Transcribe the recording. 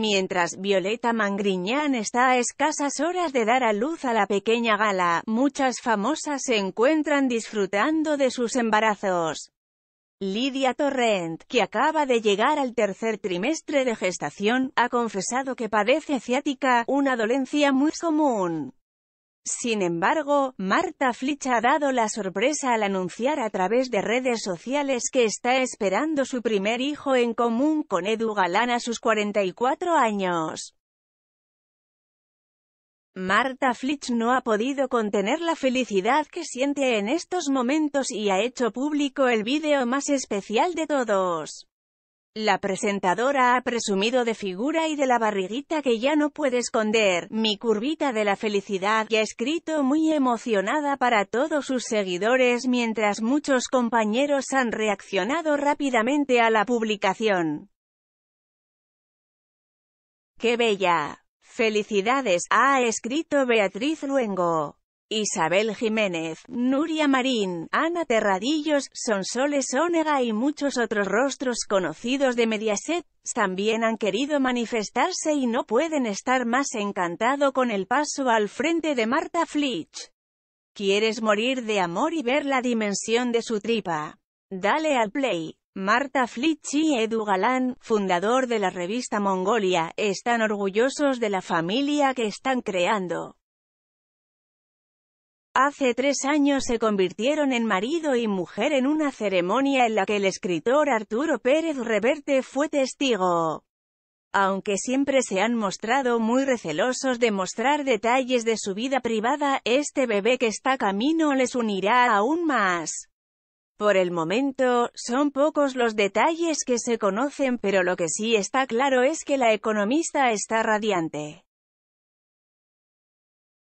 Mientras Violeta Mangriñán está a escasas horas de dar a luz a la pequeña gala, muchas famosas se encuentran disfrutando de sus embarazos. Lidia Torrent, que acaba de llegar al tercer trimestre de gestación, ha confesado que padece ciática, una dolencia muy común. Sin embargo, Marta Flitch ha dado la sorpresa al anunciar a través de redes sociales que está esperando su primer hijo en común con Edu Galán a sus 44 años. Marta Flitch no ha podido contener la felicidad que siente en estos momentos y ha hecho público el vídeo más especial de todos. La presentadora ha presumido de figura y de la barriguita que ya no puede esconder, mi curvita de la felicidad, y ha escrito muy emocionada para todos sus seguidores mientras muchos compañeros han reaccionado rápidamente a la publicación. ¡Qué bella! Felicidades, ha escrito Beatriz Luengo. Isabel Jiménez, Nuria Marín, Ana Terradillos, Sonsoles Ónega y muchos otros rostros conocidos de Mediaset, también han querido manifestarse y no pueden estar más encantado con el paso al frente de Marta Flitch. ¿Quieres morir de amor y ver la dimensión de su tripa? Dale al play. Marta Flitch y Edu Galán, fundador de la revista Mongolia, están orgullosos de la familia que están creando. Hace tres años se convirtieron en marido y mujer en una ceremonia en la que el escritor Arturo Pérez Reverte fue testigo. Aunque siempre se han mostrado muy recelosos de mostrar detalles de su vida privada, este bebé que está camino les unirá aún más. Por el momento, son pocos los detalles que se conocen pero lo que sí está claro es que la economista está radiante.